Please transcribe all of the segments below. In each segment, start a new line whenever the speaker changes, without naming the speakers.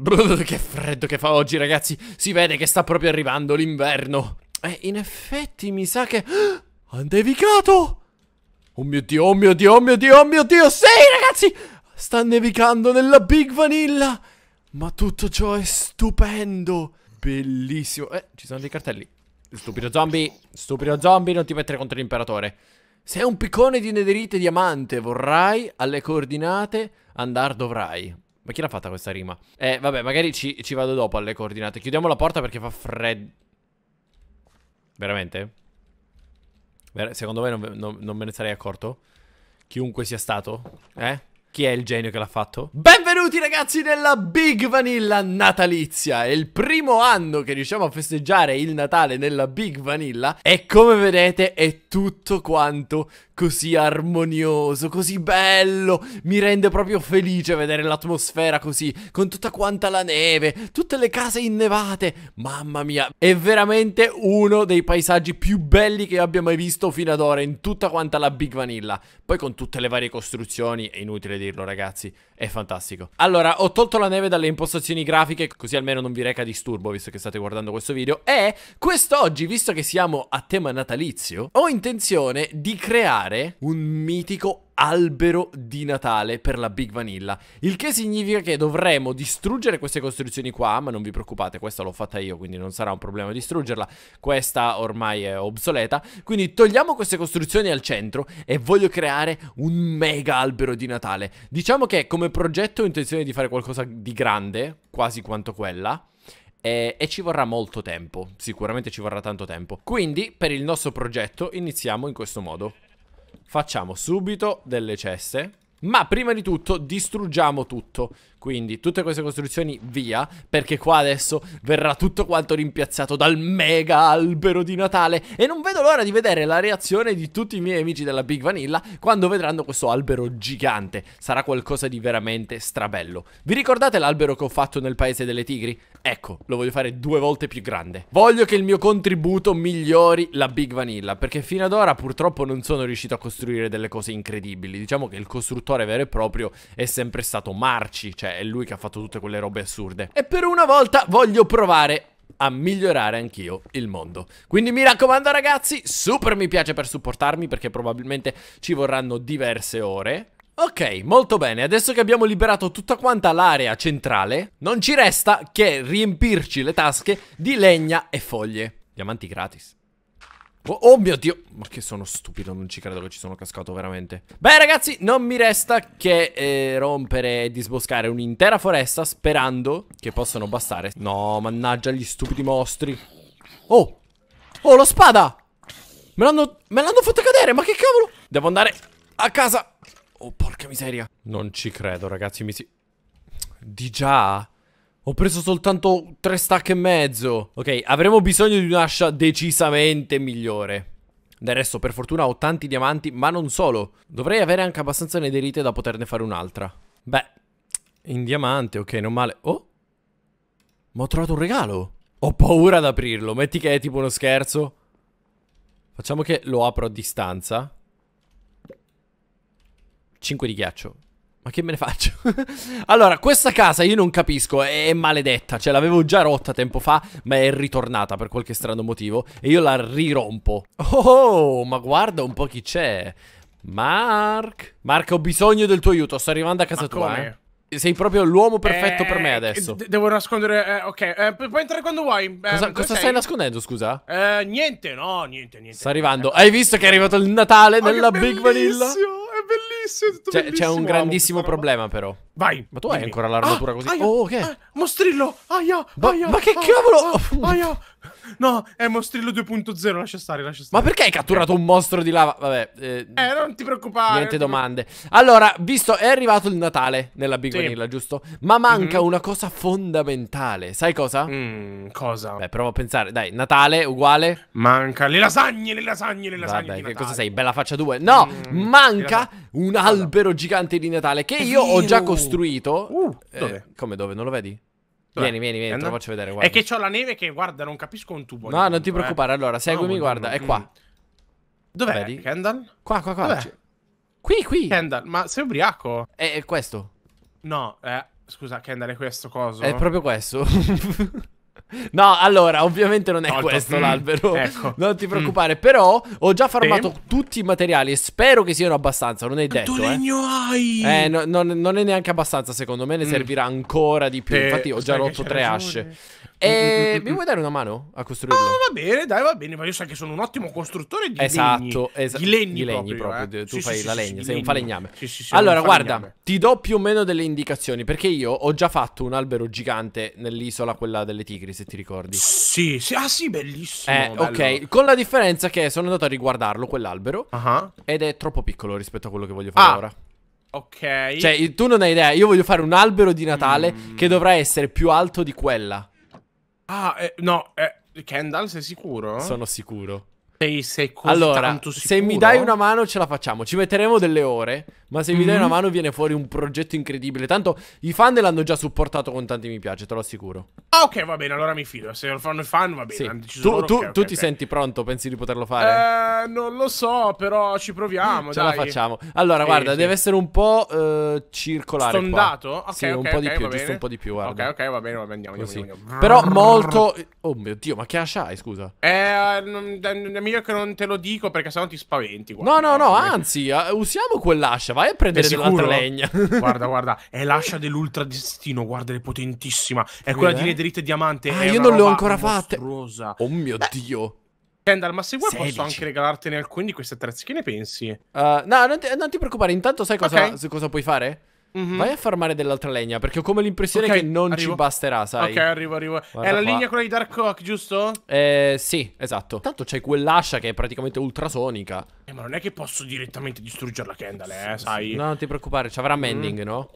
Brr, che freddo che fa oggi, ragazzi. Si vede che sta proprio arrivando l'inverno. Eh, in effetti mi sa che... ha nevicato! Oh mio Dio, oh mio Dio, oh mio Dio, oh mio Dio! Sì, ragazzi! Sta nevicando nella Big Vanilla! Ma tutto ciò è stupendo! Bellissimo! Eh, ci sono dei cartelli. Stupido zombie! Stupido zombie, non ti mettere contro l'imperatore. Sei un piccone di nederite diamante vorrai, alle coordinate andar dovrai. Ma chi l'ha fatta questa rima? Eh, vabbè, magari ci, ci vado dopo alle coordinate. Chiudiamo la porta perché fa freddo. Veramente? Ver secondo me non, non, non me ne sarei accorto? Chiunque sia stato? Eh? Chi è il genio che l'ha fatto? Benvenuti ragazzi nella Big Vanilla natalizia! È il primo anno che riusciamo a festeggiare il Natale nella Big Vanilla e come vedete è tutto quanto così armonioso, così bello. Mi rende proprio felice vedere l'atmosfera così, con tutta quanta la neve, tutte le case innevate. Mamma mia, è veramente uno dei paesaggi più belli che abbia mai visto fino ad ora in tutta quanta la Big Vanilla. Poi con tutte le varie costruzioni, è inutile dirlo ragazzi, è fantastico. Allora, ho tolto la neve dalle impostazioni grafiche, così almeno non vi reca disturbo, visto che state guardando questo video. E quest'oggi, visto che siamo a tema natalizio, ho intenzione di creare creare un mitico albero di Natale per la Big Vanilla. Il che significa che dovremo distruggere queste costruzioni qua, ma non vi preoccupate, questa l'ho fatta io, quindi non sarà un problema distruggerla. Questa ormai è obsoleta. Quindi togliamo queste costruzioni al centro e voglio creare un mega albero di Natale. Diciamo che come progetto ho intenzione di fare qualcosa di grande, quasi quanto quella. E, e, ci vorrà molto tempo, sicuramente ci vorrà tanto tempo. Quindi, per il nostro progetto, iniziamo in questo modo. Facciamo subito delle ceste. Ma prima di tutto distruggiamo tutto quindi tutte queste costruzioni via, perché qua adesso verrà tutto quanto rimpiazzato dal mega albero di Natale e non vedo l'ora di vedere la reazione di tutti i miei amici della Big Vanilla quando vedranno questo albero gigante. Sarà qualcosa di veramente strabello. Vi ricordate l'albero che ho fatto nel paese delle tigri? Ecco, lo voglio fare due volte più grande. Voglio che il mio contributo migliori la Big Vanilla, perché fino ad ora purtroppo non sono riuscito a costruire delle cose incredibili. Diciamo che il costruttore vero e proprio è sempre stato Marci, cioè cioè è lui che ha fatto tutte quelle robe assurde. E per una volta voglio provare a migliorare anch'io il mondo. Quindi mi raccomando ragazzi, super mi piace per supportarmi perché probabilmente ci vorranno diverse ore. Ok, molto bene, adesso che abbiamo liberato tutta quanta l'area centrale, non ci resta che riempirci le tasche di legna e foglie. Diamanti gratis. Oh, oh, mio dio Ma che sono stupido Non ci credo che ci sono cascato veramente Beh ragazzi Non mi resta che eh, rompere e disboscare un'intera foresta Sperando che possano bastare No mannaggia gli stupidi mostri Oh Oh la spada Me l'hanno fatta cadere Ma che cavolo Devo andare a casa Oh porca miseria Non ci credo ragazzi Mi si Di già ho preso soltanto tre stack e mezzo. Ok, avremo bisogno di un'ascia decisamente migliore. Del resto, per fortuna ho tanti diamanti, ma non solo. Dovrei avere anche abbastanza nederite da poterne fare un'altra. Beh, in diamante, ok, non male. Oh, ma ho trovato un regalo. Ho paura ad aprirlo, metti che è tipo uno scherzo. Facciamo che lo apro a distanza. 5 di ghiaccio. Ma che me ne faccio? allora, questa casa io non capisco, è maledetta, cioè l'avevo già rotta tempo fa, ma è ritornata per qualche strano motivo e io la rirompo. Oh, ma guarda un po' chi c'è. Mark, Mark ho bisogno del tuo aiuto, sto arrivando a casa ma tua, eh. Sei proprio l'uomo eh, perfetto eh, per me adesso.
Devo nascondere. Eh, ok, eh, puoi entrare quando vuoi. Eh, cosa, cosa stai
nascondendo, scusa?
Eh, niente, no, niente, niente.
Sta arrivando. Hai visto che è arrivato il Natale oh, nella Big Vanilla? È
bellissimo c'è, cioè, c'è un grandissimo
problema, però. Vai. Ma tu hai ancora l'armatura ah, così? Aia, oh,
che? Okay. Ah, mostrillo! Aia, ba- aia, ma che aia, ah, cavolo? Ah, aia. No, è mostrillo 2.0. Lascia stare, lascia
stare. Ma perché hai catturato un mostro di lava? Vabbè. Eh,
eh non ti preoccupare. Niente
domande. Allora, visto, è arrivato il Natale nella Big sì. Vanilla, giusto? Ma manca mm -hmm. una cosa fondamentale. Sai cosa? Mm, cosa? Beh, provo a pensare. Dai, Natale uguale. Manca le lasagne, le lasagne, le lasagne. Vabbè, che cosa sei? Bella faccia 2. No, mm, manca un albero gigante di Natale che io ho già costruito. Uh, eh, dove? Eh, come dove? Non lo vedi? Dove? Vieni, vieni, vieni, te lo faccio vedere. Guarda. È che
c'ho la neve che, guarda, non capisco un tubo. No, non punto, ti eh. preoccupare. Eh.
Allora, seguimi, no, guarda, no, è qua.
Mm. Dov'è? Vedi? Kendall? Qua, qua, qua. Qui, qui. Kendall, ma sei ubriaco? È, è questo. No, eh, scusa, Kendall, è questo coso? È proprio questo. No, allora, ovviamente non è Tolto. questo l'albero. Mm, ecco.
Non ti preoccupare. Mm. Però ho già farmato sì. tutti i materiali. e Spero che siano abbastanza. Non è detto. Quanto eh. legno
hai?
Eh, no, no, non è neanche abbastanza, secondo me. Ne mm. servirà ancora di più. Sì. Infatti, ho già rotto tre asce.
E eh, mm, mm, mm, mi vuoi dare
una mano a costruirlo?
Ah, va bene, dai, va bene. Ma io so che sono un ottimo costruttore di esatto, legni. Esatto, di legni, di legni proprio. proprio. Eh? Tu sì, fai sì, la sì, legna, sei un falegname. Sì, sì, sì, allora, guarda,
ti do più o meno delle indicazioni. Perché io ho già fatto un albero gigante nell'isola, quella delle tigri, se ti ricordi. Sì,
sì, ah, sì, bellissimo. Eh, ok, con
la differenza che sono andato a riguardarlo quell'albero. Uh-huh. Ed è troppo piccolo rispetto a quello che voglio fare ah. ora.
Ok. Cioè,
tu non hai idea. Io voglio fare un albero di Natale mm. che dovrà essere più alto di quella.
Ah, eh, no, eh, Kendall, sei sicuro? Sono sicuro. Sei, sei allora, se mi dai una
mano ce la facciamo, ci metteremo delle ore, ma se mm -hmm. mi dai mm-hmm. una mano viene fuori un progetto incredibile. Tanto i fan l'hanno già supportato con tanti mi piace, te lo assicuro.
Ah, ok, va bene, allora mi fido. Se lo fanno i fan, va bene. Sì. Tu, loro, tu, okay, tu okay, ti okay.
senti pronto? Pensi di poterlo
fare? Eh, non lo so, però ci proviamo. ce dai. la facciamo. Allora, eh, guarda, sì. deve essere
un po' eh, circolare. Sondato? Qua. sì, un po' di più, giusto bene. un po' di
più. Guarda. Ok, ok, va bene, va bene, andiamo. andiamo, andiamo. Però molto.
Eh, oh mio dio, ma che ascia hai, scusa?
Eh, mi meglio che non te lo dico perché sennò ti spaventi. Guarda. No, no, no, anzi, ah, usiamo quell'ascia. Vai a prendere dell'altra legna. guarda, guarda, è l'ascia dell'ultra destino. Guarda, è potentissima. È quella Vede? di Nederite eh? Diamante. Ah, è io non l'ho ancora fatta. Oh mio Beh. dio. Kendall, ma se vuoi 16. posso anche regalartene alcuni di questi attrezzi, che ne pensi?
Uh, no, non ti, non ti, preoccupare, intanto sai cosa, okay.
cosa puoi fare? Mm-hmm. Vai a farmare dell'altra legna, perché ho come l'impressione okay, che non arrivo. ci basterà,
sai? Ok, arrivo, arrivo. Guarda è la qua. linea
quella di Dark Hawk, giusto?
Eh, sì, esatto. Tanto c'è quell'ascia che è praticamente ultrasonica.
Eh, ma non è che posso direttamente distruggerla, Kendall, eh, sai? No, non ti preoccupare, ci avrà mm. no?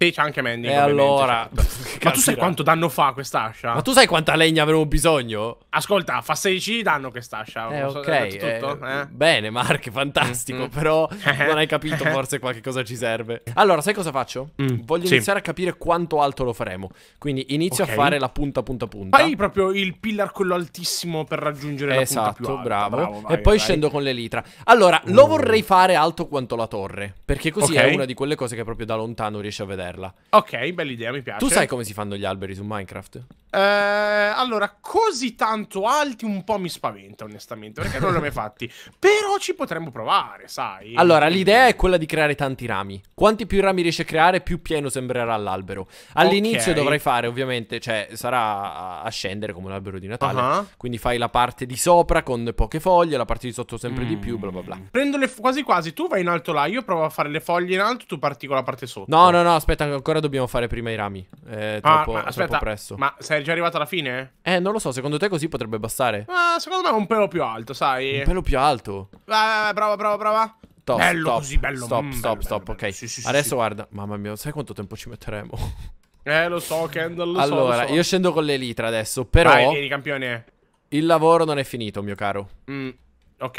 Sì, c'è anche Mandy. E allora. Certo. Ma tu sai quanto danno fa quest'ascia? Ma tu sai quanta legna avremo bisogno? Ascolta, fa 16 di danno quest'ascia.
Eh, so, ok. Eh, eh? Bene, Mark, fantastico. Mm Però non hai capito forse qualche cosa ci serve. Allora,
sai cosa faccio?
Mm, Voglio sì. iniziare a capire quanto alto lo faremo. Quindi inizio okay. a fare la punta, punta, punta. Fai
proprio il pillar quello altissimo per raggiungere esatto, la punta esatto, più alta. Bravo. bravo vai, e poi vai. scendo con l'elitra. Allora, mm. lo uh. vorrei fare alto quanto la torre.
Perché così okay. è una di quelle cose che proprio da lontano riesci a vedere perla. Ok, bella idea, mi piace. Tu sai come si fanno gli alberi su Minecraft?
Eh, allora, così tanto alti un po' mi spaventa, onestamente, perché non l'ho mai fatti. Però ci potremmo provare, sai. Allora,
l'idea è quella di creare tanti rami. Quanti più rami riesci a creare, più pieno sembrerà l'albero. All'inizio okay. dovrai fare, ovviamente, cioè sarà a scendere come l'albero di Natale. Uh -huh. Quindi fai la parte di sopra con poche foglie, la parte di sotto sempre mm. di più, bla bla bla. Mm.
Prendo le quasi quasi, tu vai in alto là, io provo a fare le foglie in alto, tu parti con la parte sotto.
No, no, no, aspetta, ancora dobbiamo fare prima i rami. Eh, ah, troppo, ah, ma, aspetta, troppo presto.
Ma sei è già arrivato alla fine?
Eh, non lo so, secondo te così potrebbe bastare?
Ma ah, secondo me è un pelo più
alto, sai Un pelo più alto
Vai, vai, vai, brava, brava, brava Top, bello stop, così, bello Stop, mm, stop, bello, stop, bello, ok
sì, sì, Adesso sì. guarda, mamma mia, sai quanto tempo ci metteremo?
Eh, lo so, Kendall, lo allora, so Allora, so.
io scendo con l'elitra adesso, però Vai, vieni, campione Il lavoro non è finito, mio caro mm, Ok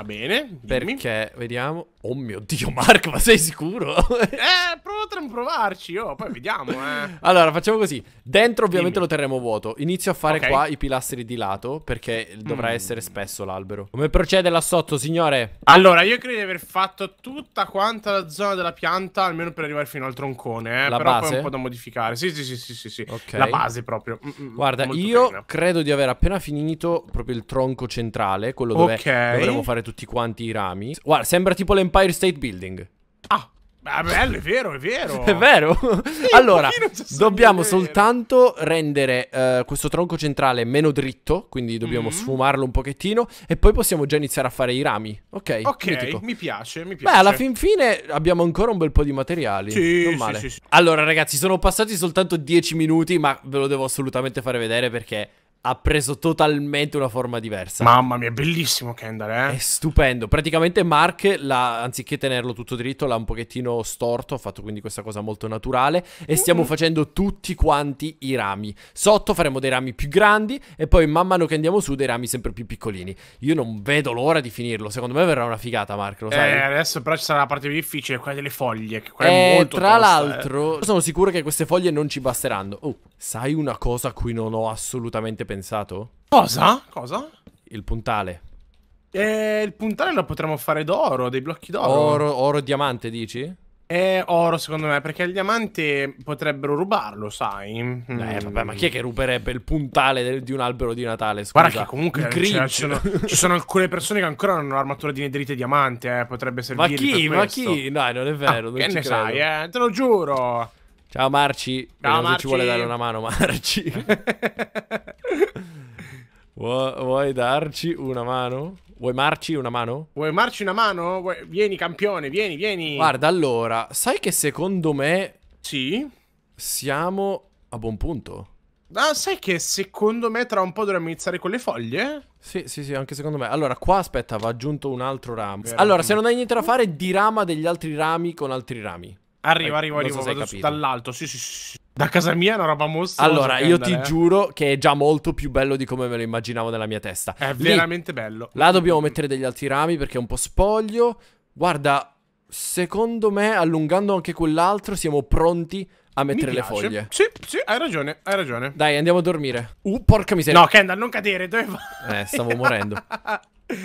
Va bene. Dimmi. Perché, vediamo. Oh mio dio, Mark, ma sei sicuro?
eh, potremmo provarci, oh, poi vediamo, eh.
Allora, facciamo così. Dentro ovviamente Dimmi. lo terremo vuoto. Inizio a fare okay. qua i pilastri di lato, perché dovrà mm. essere spesso
l'albero. Come procede
là sotto, signore? Allora,
io credo di aver fatto tutta quanta la zona della pianta, almeno per arrivare fino al troncone, eh. La Però base? poi è un po' da modificare. Sì, sì, sì, sì, sì, sì. Okay. La base proprio. Mm, mm, mm. Guarda, io carina.
credo di aver appena finito proprio il tronco centrale, quello dove okay. dovremmo fare tutto tutti quanti i rami. Guarda, sembra tipo l'Empire State Building. Ah,
Ah, bello, è vero, è vero. è
vero. Sì, allora, dobbiamo soltanto rendere uh, questo tronco centrale meno dritto, quindi dobbiamo mm -hmm. sfumarlo un pochettino e poi possiamo già iniziare a fare i rami.
Ok, ok, mi piace, mi piace. Beh, alla fin
fine abbiamo ancora un bel po' di materiali. Sì, non male. Sì, sì, allora, ragazzi, sono passati soltanto 10 minuti, ma ve lo devo assolutamente fare vedere perché ha preso totalmente una forma diversa. Mamma mia, bellissimo Kendall, eh? È stupendo. Praticamente Mark, l'ha, anziché tenerlo tutto dritto, l'ha un pochettino storto, ha fatto quindi questa cosa molto naturale e stiamo mm -hmm. facendo tutti quanti i rami. Sotto faremo dei rami più grandi e poi man mano che andiamo su dei rami sempre più piccolini. Io non vedo l'ora di finirlo, secondo me verrà una figata Mark, lo sai? Eh,
adesso però ci sarà la parte più difficile, quella delle foglie, che quella eh, è molto tra eh. l'altro, eh.
sono sicuro che queste foglie non ci basteranno. Oh, sai una cosa a cui non ho assolutamente pensato? pensato? Cosa? Cosa? Il puntale.
Eh, il puntale lo potremmo fare d'oro, dei blocchi d'oro. Oro, oro diamante, dici? Eh, oro secondo me, perché il diamante potrebbero rubarlo, sai? Mm. Eh, vabbè, ma chi è che ruberebbe il puntale del, di un albero di Natale? Scusa. Guarda che comunque cioè, ci, sono, ci, sono, alcune persone che ancora non hanno l'armatura di nederite diamante, eh, potrebbe servire Ma chi? ma chi? No, non è vero, ah, non Che ne credo. sai, eh, te lo giuro. Ciao Marci. Ciao Marci. ci vuole dare una mano
Marci. Vuoi, darci una mano? Vuoi marci una mano?
Vuoi marci una mano? Vieni campione, vieni, vieni. Guarda, allora, sai che secondo me... Sì? Siamo a buon punto. Ah, sai che secondo me tra un po' dovremmo iniziare con le foglie? Sì, sì, sì, anche secondo
me. Allora, qua aspetta, va aggiunto un altro ramo. Veramente. Allora, se non hai niente da fare, dirama degli altri rami con altri rami.
Arriva, eh, arriva, non arriva, so vado dall'alto. Sì, sì, sì. Da casa mia è una roba mostra. Allora, io andare, ti eh. giuro
che è già molto più bello di come me lo immaginavo nella mia testa. È Lì, veramente bello. Là dobbiamo mettere degli altri rami perché è un po' spoglio. Guarda, secondo me, allungando anche quell'altro, siamo pronti a mettere le foglie.
Sì, sì, hai ragione, hai ragione. Dai, andiamo a dormire. Uh, porca miseria. No, Kendall, non cadere, dove vai? Eh, stavo morendo.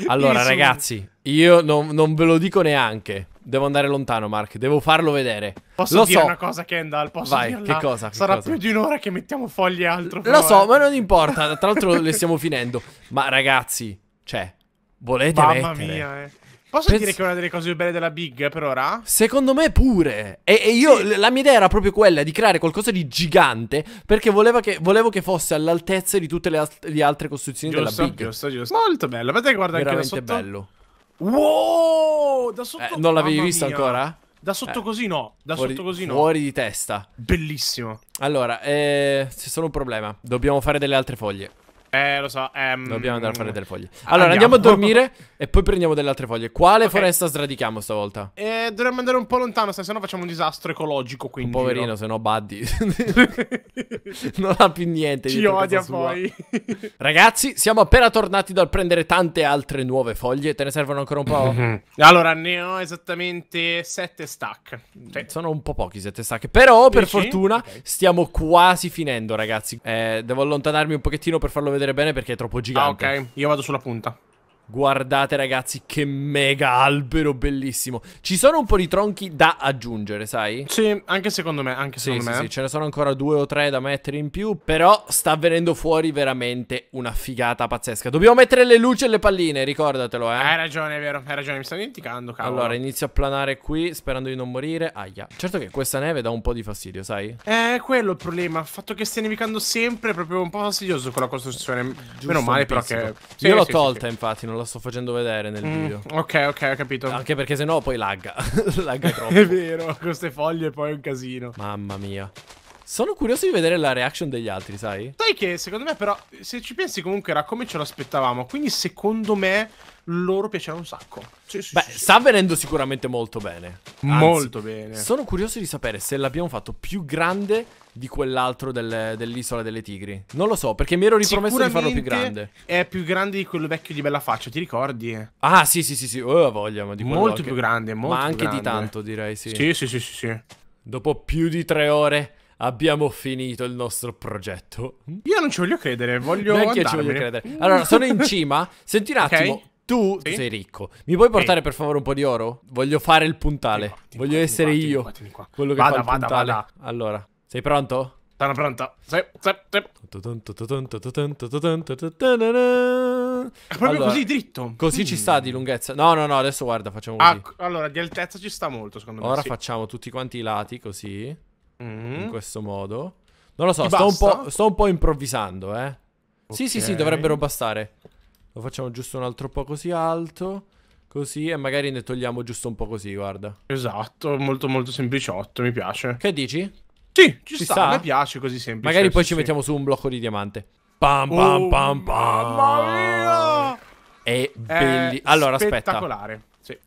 Allora, ragazzi,
io non, non ve lo dico neanche. Devo andare lontano, Mark. Devo farlo vedere. Posso lo dire so. una cosa,
Kendall? Posso Vai, dirla? che cosa? Che Sarà cosa? più di un'ora che mettiamo foglie e altro. Lo so, ora.
ma non importa. Tra l'altro le stiamo finendo. Ma ragazzi, cioè, volete Mamma mettere? mia,
eh. Posso Penso... dire che è una delle cose più belle della Big eh, per ora?
Secondo me pure. E, e io, sì. la mia idea era proprio quella di creare qualcosa di gigante perché che, volevo che fosse all'altezza di tutte le, le altre costruzioni giusto, della Big. Giusto,
giusto. Molto bello. Vedete, guarda Veramente anche là sotto. bello. Wow! Da sotto... Eh, non l'avevi visto mia. ancora? Da sotto eh, così no, da fuori, sotto così no. Fuori di
testa. Bellissimo. Allora, eh, c'è solo un problema. Dobbiamo fare delle altre foglie.
Eh, lo so. Ehm... Dobbiamo andare a fare delle foglie. Allora, andiamo, andiamo a dormire
e poi prendiamo delle altre foglie. Quale okay. foresta sradichiamo
stavolta? Eh, dovremmo andare un po' lontano, se no facciamo un disastro ecologico. Quindi, poverino, no? se no Buddy
non ha più niente. Ci odia poi. Ragazzi, siamo appena tornati dal prendere tante altre nuove foglie. Te ne servono ancora un po'? Mhm. allora,
ne ho esattamente sette
stack. Cioè... Sono un po' pochi sette stack. Però, Dici? per fortuna, okay. stiamo quasi finendo, ragazzi. Eh, devo allontanarmi un pochettino per farlo vedere vedere bene perché è troppo gigante. Ah, ok. Io vado sulla punta. Guardate ragazzi che mega albero bellissimo Ci sono un po' di tronchi da aggiungere sai? Sì anche secondo me anche secondo sì, me. Sì, sì, ce ne sono ancora due o tre da mettere in più Però sta venendo fuori veramente una figata pazzesca Dobbiamo mettere le luci e le palline ricordatelo eh Hai
ragione è vero hai ragione mi sto dimenticando cavolo Allora inizio a planare qui sperando di non morire Aia
Certo che questa neve dà un po' di fastidio sai?
Eh quello è il problema Il fatto che stia nevicando sempre è proprio un po' fastidioso con la costruzione Giusto, Meno male però che sì, Io l'ho tolta infatti non non la sto facendo vedere nel mm, video.
Ok, ok, ho capito. Anche perché sennò poi lagga. lagga troppo. È
vero, con queste foglie poi è un casino. Mamma mia. Sono curioso di vedere la reaction degli altri, sai? Sai che secondo me però, se ci pensi comunque era come ce l'aspettavamo, quindi secondo me loro piacerà un sacco. Sì, sì, Beh, sì, sta venendo sicuramente molto bene. Anzi, molto
bene. Sono curioso di sapere se l'abbiamo fatto più grande di quell'altro del, dell'isola delle tigri. Non lo so, perché mi ero ripromesso di farlo più grande.
È più grande di quello vecchio di Bella Faccia, ti ricordi?
Ah, sì, sì, sì, sì. Oh, voglia, ma di quello Molto più grande, molto Ma anche di tanto, direi, sì. Sì, sì, sì, sì, sì. Dopo più di tre ore abbiamo finito il nostro progetto.
Io non ci voglio credere, voglio Neanche io ci voglio credere. Allora, sono in cima, senti un attimo, okay. tu sì? sei ricco.
Mi puoi portare okay. per favore un po' di oro? Voglio fare il puntale. Qua, voglio qua, essere qua, io quello che vada, fa il vada, puntale. Vada. Allora, sei pronto? Sono pronto. Sì, sì, sì. È proprio allora, così dritto. Così mm. ci sta di lunghezza. No, no, no, adesso guarda, facciamo ah,
così. Ah, allora, di altezza ci sta molto, secondo me. Ora sì.
facciamo tutti quanti i lati così. Mm. In questo modo. Non lo so, sto un, sto un, po', improvvisando, eh. Okay. Sì, sì, sì, dovrebbero bastare. Lo facciamo giusto un altro po' così alto. Così e magari ne togliamo giusto un po' così, guarda. Esatto,
molto molto sempliciotto, mi piace. Che dici? Sì, ci, ci sta, sta, mi piace così semplice. Magari poi sì, ci mettiamo su un blocco di diamante. Pam pam oh, pam pam. Mamma mia! È bellissimo. Allora, spettacolare. aspetta. Spettacolare. Sì.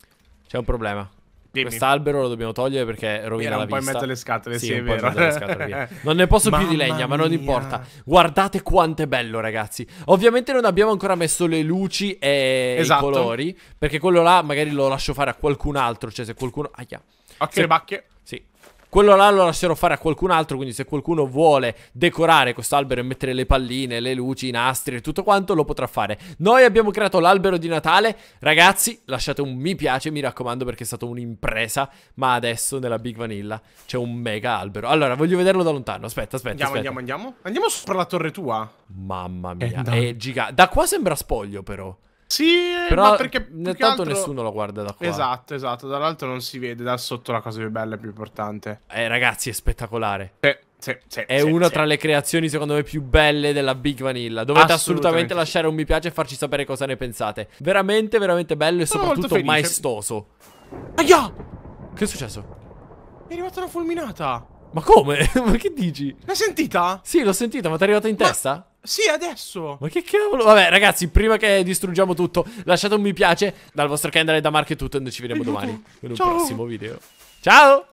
C'è un problema. Dimmi. Quest'albero lo dobbiamo togliere perché rovina la vista. un po' in mezzo alle scatole, sì, sì è vero. Scatole, non ne posso più di legna, ma non importa. Guardate quanto è bello, ragazzi. Ovviamente non abbiamo ancora messo le luci e esatto. i colori, perché quello là magari lo lascio fare a qualcun altro, cioè se qualcuno... Aia. Occhio se... le bacche. Sì, quello là lo lascerò fare a qualcun altro, quindi se qualcuno vuole decorare questo albero e mettere le palline, le luci, i nastri e tutto quanto, lo potrà fare. Noi abbiamo creato l'albero di Natale. Ragazzi, lasciate un mi piace, mi raccomando, perché è stata un'impresa. Ma adesso nella Big Vanilla c'è un mega albero. Allora, voglio vederlo da lontano. Aspetta, aspetta. Andiamo, aspetta. andiamo, andiamo. Andiamo
sopra la torre tua. Mamma mia, eh, è gigante. Da qua sembra spoglio, però. Sì, eh, però perché nel tanto altro... nessuno lo guarda da qua. Esatto, esatto, dall'alto non si vede, da sotto la cosa più bella e più importante. Eh ragazzi, è spettacolare. Sì. Sì, sì, è sì, una sì. tra le
creazioni secondo me più belle della Big Vanilla Dovete assolutamente, assolutamente lasciare un mi piace e farci sapere cosa ne pensate Veramente veramente bello e Sono soprattutto maestoso Aia! Che è successo?
Mi è arrivata una fulminata
ma come? ma che dici? L'hai
sentita? Sì, l'ho sentita,
ma ti è arrivata in ma... testa?
Sì, adesso.
Ma che cavolo? Vabbè, ragazzi, prima che distruggiamo tutto, lasciate un mi piace dal vostro Kendall e da Mark e tutto e noi ci vediamo Aiuto. domani in un prossimo video. Ciao!